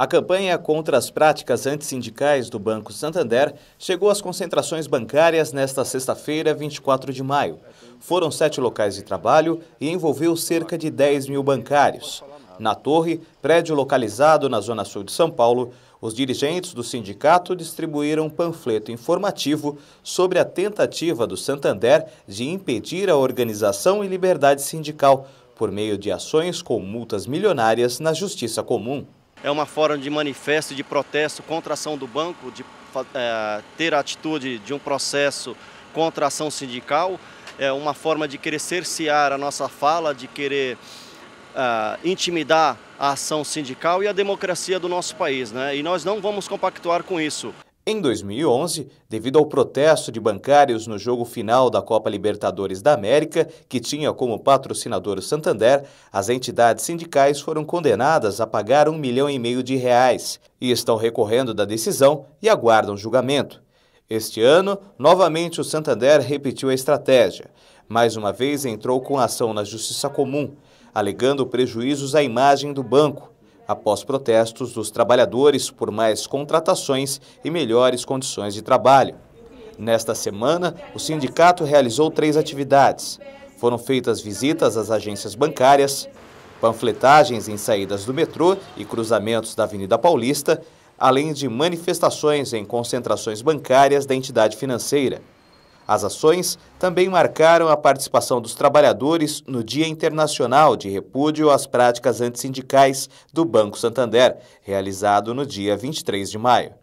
A campanha contra as práticas antissindicais do Banco Santander chegou às concentrações bancárias nesta sexta-feira, 24 de maio. Foram sete locais de trabalho e envolveu cerca de 10 mil bancários. Na Torre, prédio localizado na Zona Sul de São Paulo, os dirigentes do sindicato distribuíram um panfleto informativo sobre a tentativa do Santander de impedir a organização e liberdade sindical por meio de ações com multas milionárias na Justiça Comum é uma forma de manifesto, de protesto contra a ação do banco, de é, ter a atitude de um processo contra a ação sindical, é uma forma de querer cercear a nossa fala, de querer é, intimidar a ação sindical e a democracia do nosso país. Né? E nós não vamos compactuar com isso. Em 2011, devido ao protesto de bancários no jogo final da Copa Libertadores da América, que tinha como patrocinador o Santander, as entidades sindicais foram condenadas a pagar um milhão e meio de reais e estão recorrendo da decisão e aguardam julgamento. Este ano, novamente o Santander repetiu a estratégia. Mais uma vez entrou com ação na Justiça Comum, alegando prejuízos à imagem do banco após protestos dos trabalhadores por mais contratações e melhores condições de trabalho. Nesta semana, o sindicato realizou três atividades. Foram feitas visitas às agências bancárias, panfletagens em saídas do metrô e cruzamentos da Avenida Paulista, além de manifestações em concentrações bancárias da entidade financeira. As ações também marcaram a participação dos trabalhadores no Dia Internacional de Repúdio às Práticas Antissindicais do Banco Santander, realizado no dia 23 de maio.